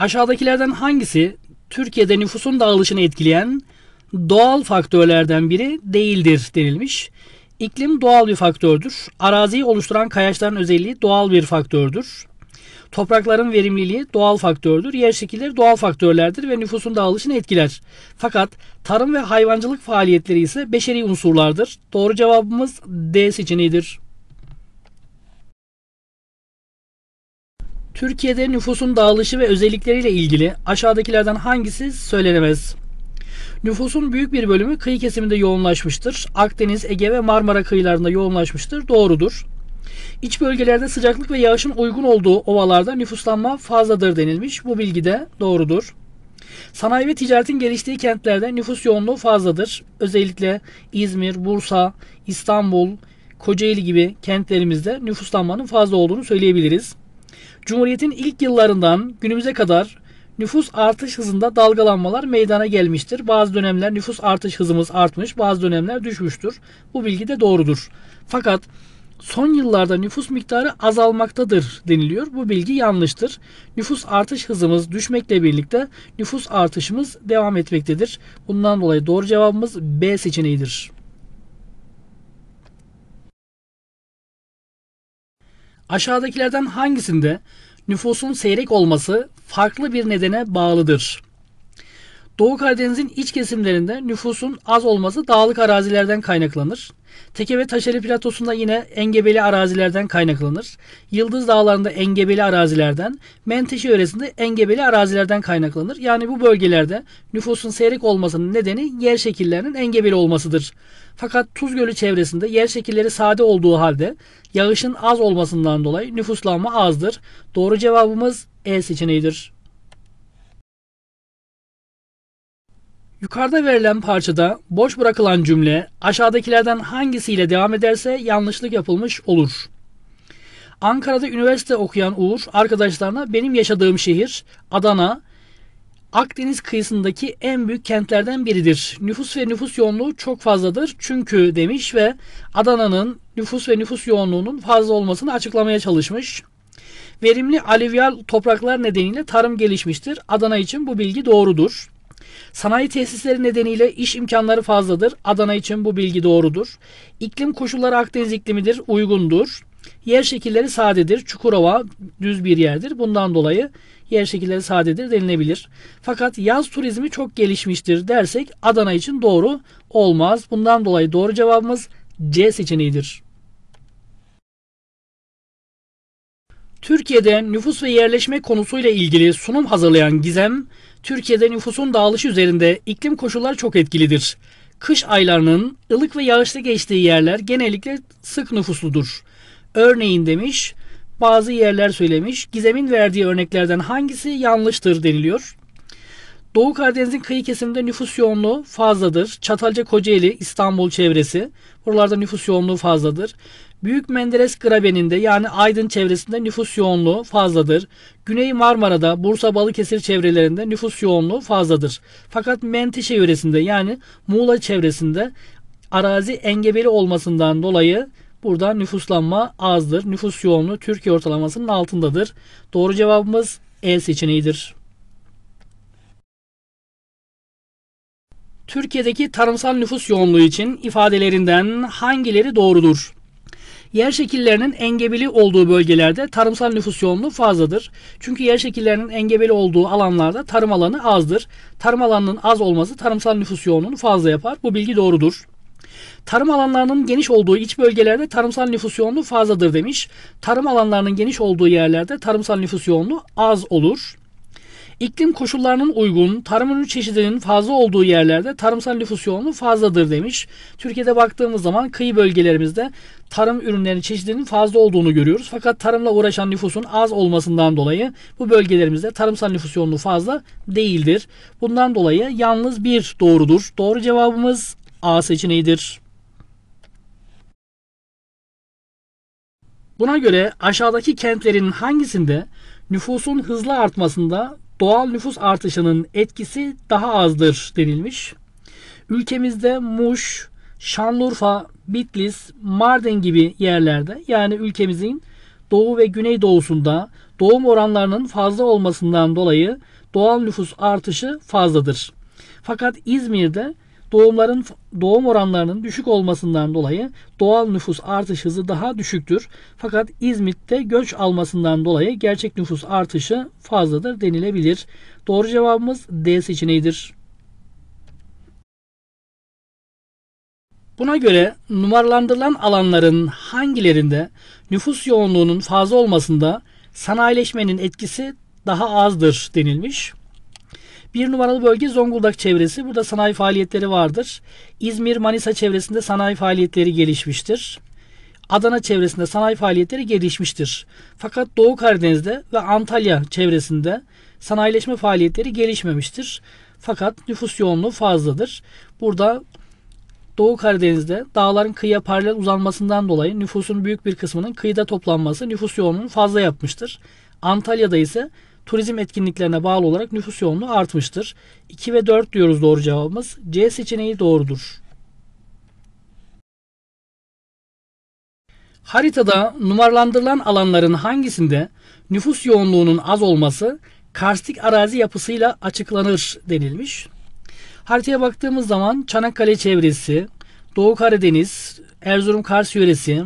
Aşağıdakilerden hangisi Türkiye'de nüfusun dağılışını etkileyen doğal faktörlerden biri değildir denilmiş. İklim doğal bir faktördür. Araziyi oluşturan kayaçların özelliği doğal bir faktördür. Toprakların verimliliği doğal faktördür. Yer şekilleri doğal faktörlerdir ve nüfusun dağılışını etkiler. Fakat tarım ve hayvancılık faaliyetleri ise beşeri unsurlardır. Doğru cevabımız D seçeneğidir. Türkiye'de nüfusun dağılışı ve özellikleriyle ilgili aşağıdakilerden hangisi söylenemez? Nüfusun büyük bir bölümü kıyı kesiminde yoğunlaşmıştır. Akdeniz, Ege ve Marmara kıyılarında yoğunlaşmıştır. Doğrudur. İç bölgelerde sıcaklık ve yağışın uygun olduğu ovalarda nüfuslanma fazladır denilmiş. Bu bilgi de doğrudur. Sanayi ve ticaretin geliştiği kentlerde nüfus yoğunluğu fazladır. Özellikle İzmir, Bursa, İstanbul, Kocaeli gibi kentlerimizde nüfuslanmanın fazla olduğunu söyleyebiliriz. Cumhuriyet'in ilk yıllarından günümüze kadar nüfus artış hızında dalgalanmalar meydana gelmiştir. Bazı dönemler nüfus artış hızımız artmış, bazı dönemler düşmüştür. Bu bilgi de doğrudur. Fakat son yıllarda nüfus miktarı azalmaktadır deniliyor. Bu bilgi yanlıştır. Nüfus artış hızımız düşmekle birlikte nüfus artışımız devam etmektedir. Bundan dolayı doğru cevabımız B seçeneğidir. Aşağıdakilerden hangisinde nüfusun seyrek olması farklı bir nedene bağlıdır? Doğu Karadeniz'in iç kesimlerinde nüfusun az olması dağlık arazilerden kaynaklanır. Teke ve Taşeli platosunda yine engebeli arazilerden kaynaklanır. Yıldız dağlarında engebeli arazilerden, Menteşe yöresinde engebeli arazilerden kaynaklanır. Yani bu bölgelerde nüfusun seyrek olmasının nedeni yer şekillerinin engebeli olmasıdır. Fakat Tuz Gölü çevresinde yer şekilleri sade olduğu halde yağışın az olmasından dolayı nüfuslanma azdır. Doğru cevabımız E seçeneğidir. Yukarıda verilen parçada boş bırakılan cümle aşağıdakilerden hangisiyle devam ederse yanlışlık yapılmış olur. Ankara'da üniversite okuyan Uğur arkadaşlarına benim yaşadığım şehir Adana Akdeniz kıyısındaki en büyük kentlerden biridir. Nüfus ve nüfus yoğunluğu çok fazladır çünkü demiş ve Adana'nın nüfus ve nüfus yoğunluğunun fazla olmasını açıklamaya çalışmış. Verimli alüvyal topraklar nedeniyle tarım gelişmiştir. Adana için bu bilgi doğrudur. Sanayi tesisleri nedeniyle iş imkanları fazladır. Adana için bu bilgi doğrudur. İklim koşulları Akdeniz iklimidir, uygundur. Yer şekilleri sadedir. Çukurova düz bir yerdir. Bundan dolayı yer şekilleri sadedir denilebilir. Fakat yaz turizmi çok gelişmiştir dersek Adana için doğru olmaz. Bundan dolayı doğru cevabımız C seçeneğidir. Türkiye'de nüfus ve yerleşme konusuyla ilgili sunum hazırlayan Gizem, Türkiye'de nüfusun dağılışı üzerinde iklim koşulları çok etkilidir. Kış aylarının ılık ve yağışlı geçtiği yerler genellikle sık nüfusludur. Örneğin demiş, bazı yerler söylemiş. Gizem'in verdiği örneklerden hangisi yanlıştır deniliyor. Doğu Karadeniz'in kıyı kesiminde nüfus yoğunluğu fazladır. Çatalca Kocaeli, İstanbul çevresi. Buralarda nüfus yoğunluğu fazladır. Büyük Menderes Graben'inde yani Aydın çevresinde nüfus yoğunluğu fazladır. Güney Marmara'da, Bursa Balıkesir çevrelerinde nüfus yoğunluğu fazladır. Fakat Menteşe yöresinde yani Muğla çevresinde arazi engebeli olmasından dolayı burada nüfuslanma azdır. Nüfus yoğunluğu Türkiye ortalamasının altındadır. Doğru cevabımız E seçeneğidir. Türkiye'deki tarımsal nüfus yoğunluğu için ifadelerinden hangileri doğrudur? Yer şekillerinin engebeli olduğu bölgelerde tarımsal nüfus yoğunluğu fazladır. Çünkü yer şekillerinin engebeli olduğu alanlarda tarım alanı azdır. Tarım alanının az olması tarımsal nüfus yoğunluğunu fazla yapar. Bu bilgi doğrudur. Tarım alanlarının geniş olduğu iç bölgelerde tarımsal nüfus yoğunluğu fazladır demiş. Tarım alanlarının geniş olduğu yerlerde tarımsal nüfus yoğunluğu az olur. İklim koşullarının uygun, tarım ürün çeşidinin fazla olduğu yerlerde tarımsal nüfus yoğunluğu fazladır demiş. Türkiye'de baktığımız zaman kıyı bölgelerimizde tarım ürünlerinin çeşidinin fazla olduğunu görüyoruz. Fakat tarımla uğraşan nüfusun az olmasından dolayı bu bölgelerimizde tarımsal nüfus yoğunluğu fazla değildir. Bundan dolayı yalnız bir doğrudur. Doğru cevabımız A seçeneğidir. Buna göre aşağıdaki kentlerin hangisinde nüfusun hızlı artmasında doğal nüfus artışının etkisi daha azdır denilmiş. Ülkemizde Muş, Şanlıurfa, Bitlis, Mardin gibi yerlerde yani ülkemizin doğu ve güneydoğusunda doğum oranlarının fazla olmasından dolayı doğal nüfus artışı fazladır. Fakat İzmir'de doğumların doğum oranlarının düşük olmasından dolayı doğal nüfus artış hızı daha düşüktür. Fakat İzmit'te göç almasından dolayı gerçek nüfus artışı fazladır denilebilir. Doğru cevabımız D seçeneğidir. Buna göre numaralandırılan alanların hangilerinde nüfus yoğunluğunun fazla olmasında sanayileşmenin etkisi daha azdır denilmiş. Bir numaralı bölge Zonguldak çevresi. Burada sanayi faaliyetleri vardır. İzmir, Manisa çevresinde sanayi faaliyetleri gelişmiştir. Adana çevresinde sanayi faaliyetleri gelişmiştir. Fakat Doğu Karadeniz'de ve Antalya çevresinde sanayileşme faaliyetleri gelişmemiştir. Fakat nüfus yoğunluğu fazladır. Burada Doğu Karadeniz'de dağların kıyıya paralel uzanmasından dolayı nüfusun büyük bir kısmının kıyıda toplanması nüfus yoğunluğunu fazla yapmıştır. Antalya'da ise turizm etkinliklerine bağlı olarak nüfus yoğunluğu artmıştır. 2 ve 4 diyoruz doğru cevabımız. C seçeneği doğrudur. Haritada numaralandırılan alanların hangisinde nüfus yoğunluğunun az olması karstik arazi yapısıyla açıklanır denilmiş. Haritaya baktığımız zaman Çanakkale çevresi, Doğu Karadeniz, Erzurum Kars yöresi,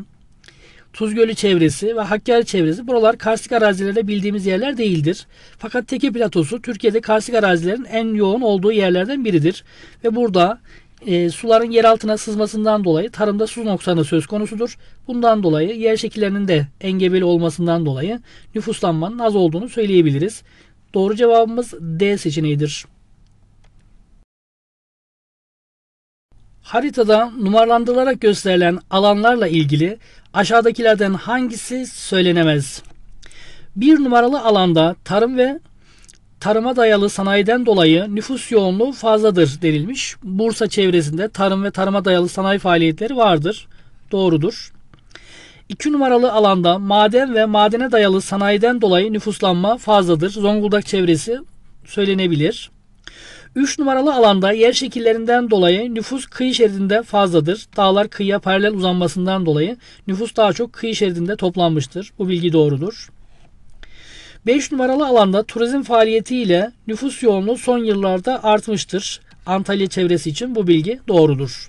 Tuzgölü çevresi ve Hakkari çevresi buralar karstik arazilerde bildiğimiz yerler değildir. Fakat Teke Platosu Türkiye'de karstik arazilerin en yoğun olduğu yerlerden biridir. Ve burada e, suların yer altına sızmasından dolayı tarımda su noksanı söz konusudur. Bundan dolayı yer şekillerinin de engebeli olmasından dolayı nüfuslanmanın az olduğunu söyleyebiliriz. Doğru cevabımız D seçeneğidir. Haritada numaralandırılarak gösterilen alanlarla ilgili aşağıdakilerden hangisi söylenemez? Bir numaralı alanda tarım ve tarıma dayalı sanayiden dolayı nüfus yoğunluğu fazladır denilmiş. Bursa çevresinde tarım ve tarıma dayalı sanayi faaliyetleri vardır. Doğrudur. 2 numaralı alanda maden ve madene dayalı sanayiden dolayı nüfuslanma fazladır. Zonguldak çevresi söylenebilir. 3 numaralı alanda yer şekillerinden dolayı nüfus kıyı şeridinde fazladır. Dağlar kıyıya paralel uzanmasından dolayı nüfus daha çok kıyı şeridinde toplanmıştır. Bu bilgi doğrudur. 5 numaralı alanda turizm faaliyetiyle nüfus yoğunluğu son yıllarda artmıştır. Antalya çevresi için bu bilgi doğrudur.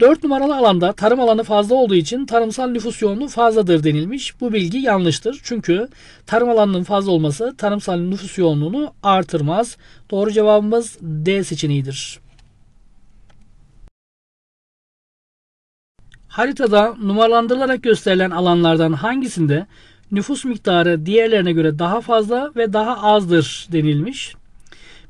4 numaralı alanda tarım alanı fazla olduğu için tarımsal nüfus yoğunluğu fazladır denilmiş. Bu bilgi yanlıştır. Çünkü tarım alanının fazla olması tarımsal nüfus yoğunluğunu artırmaz. Doğru cevabımız D seçeneğidir. Haritada numaralandırılarak gösterilen alanlardan hangisinde nüfus miktarı diğerlerine göre daha fazla ve daha azdır denilmiş.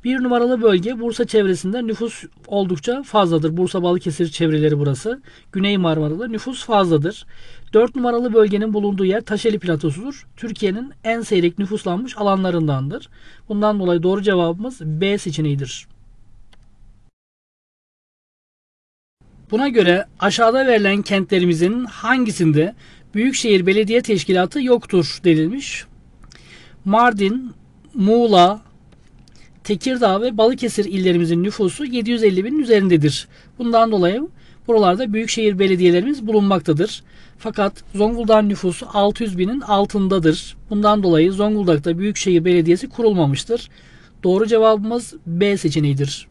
Bir numaralı bölge Bursa çevresinde nüfus oldukça fazladır. Bursa Balıkesir çevreleri burası. Güney Marmara'da nüfus fazladır. Dört numaralı bölgenin bulunduğu yer Taşeli Platosu'dur. Türkiye'nin en seyrek nüfuslanmış alanlarındandır. Bundan dolayı doğru cevabımız B seçeneğidir. Buna göre aşağıda verilen kentlerimizin hangisinde Büyükşehir Belediye Teşkilatı yoktur denilmiş. Mardin, Muğla, Tekirdağ ve Balıkesir illerimizin nüfusu 750 binin üzerindedir. Bundan dolayı buralarda büyükşehir belediyelerimiz bulunmaktadır. Fakat Zonguldak nüfusu 600 binin altındadır. Bundan dolayı Zonguldak'ta büyükşehir belediyesi kurulmamıştır. Doğru cevabımız B seçeneğidir.